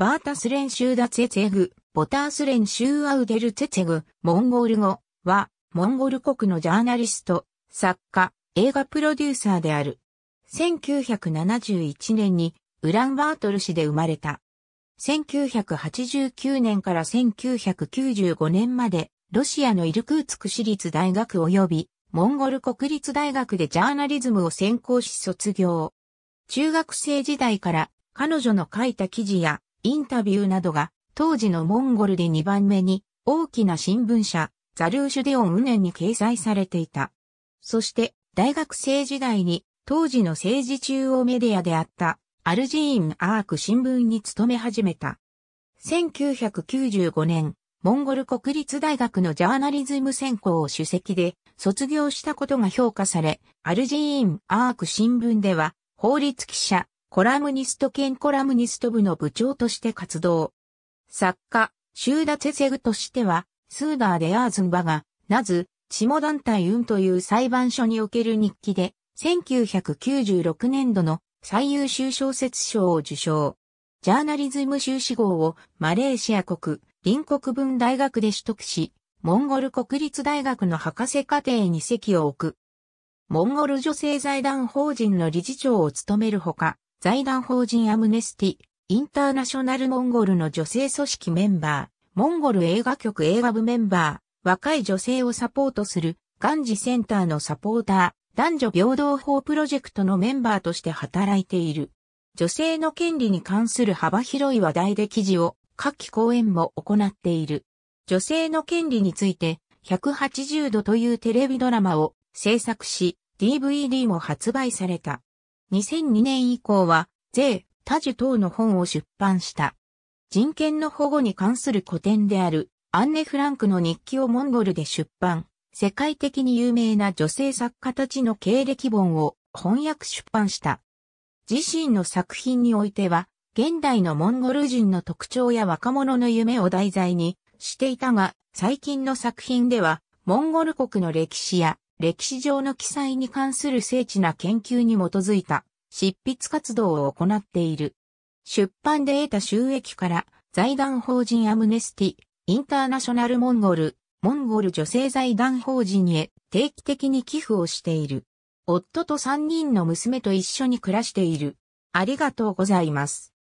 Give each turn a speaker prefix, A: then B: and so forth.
A: バータスューダツェツェグ、ボタースューアウデルツェツェグ、モンゴル語は、モンゴル国のジャーナリスト、作家、映画プロデューサーである。1971年に、ウランバートル市で生まれた。1989年から1995年まで、ロシアのイルクーツク市立大学及び、モンゴル国立大学でジャーナリズムを専攻し卒業。中学生時代から彼女の書いた記事やインタビューなどが当時のモンゴルで2番目に大きな新聞社ザルーシュデオンウネンに掲載されていた。そして大学生時代に当時の政治中央メディアであったアルジーン・アーク新聞に勤め始めた。1995年、モンゴル国立大学のジャーナリズム専攻を主席で卒業したことが評価され、アルジーン・アーク新聞では法律記者、コラムニスト兼コラムニスト部の部長として活動。作家、シューダチェセグとしては、スーダーでアーズンバが、なず、チモ団体運という裁判所における日記で、1996年度の最優秀小説賞を受賞。ジャーナリズム修士号をマレーシア国、隣国文大学で取得し、モンゴル国立大学の博士課程に席を置く。モンゴル女性財団法人の理事長を務めるほか、財団法人アムネスティ、インターナショナルモンゴルの女性組織メンバー、モンゴル映画局映画部メンバー、若い女性をサポートする、ガンジセンターのサポーター、男女平等法プロジェクトのメンバーとして働いている。女性の権利に関する幅広い話題で記事を各期講演も行っている。女性の権利について180度というテレビドラマを制作し、DVD も発売された。2002年以降は、税、多樹等の本を出版した。人権の保護に関する古典である、アンネ・フランクの日記をモンゴルで出版。世界的に有名な女性作家たちの経歴本を翻訳出版した。自身の作品においては、現代のモンゴル人の特徴や若者の夢を題材にしていたが、最近の作品では、モンゴル国の歴史や歴史上の記載に関する精緻な研究に基づいた執筆活動を行っている。出版で得た収益から財団法人アムネスティ、インターナショナルモンゴル、モンゴル女性財団法人へ定期的に寄付をしている。夫と3人の娘と一緒に暮らしている。ありがとうございます。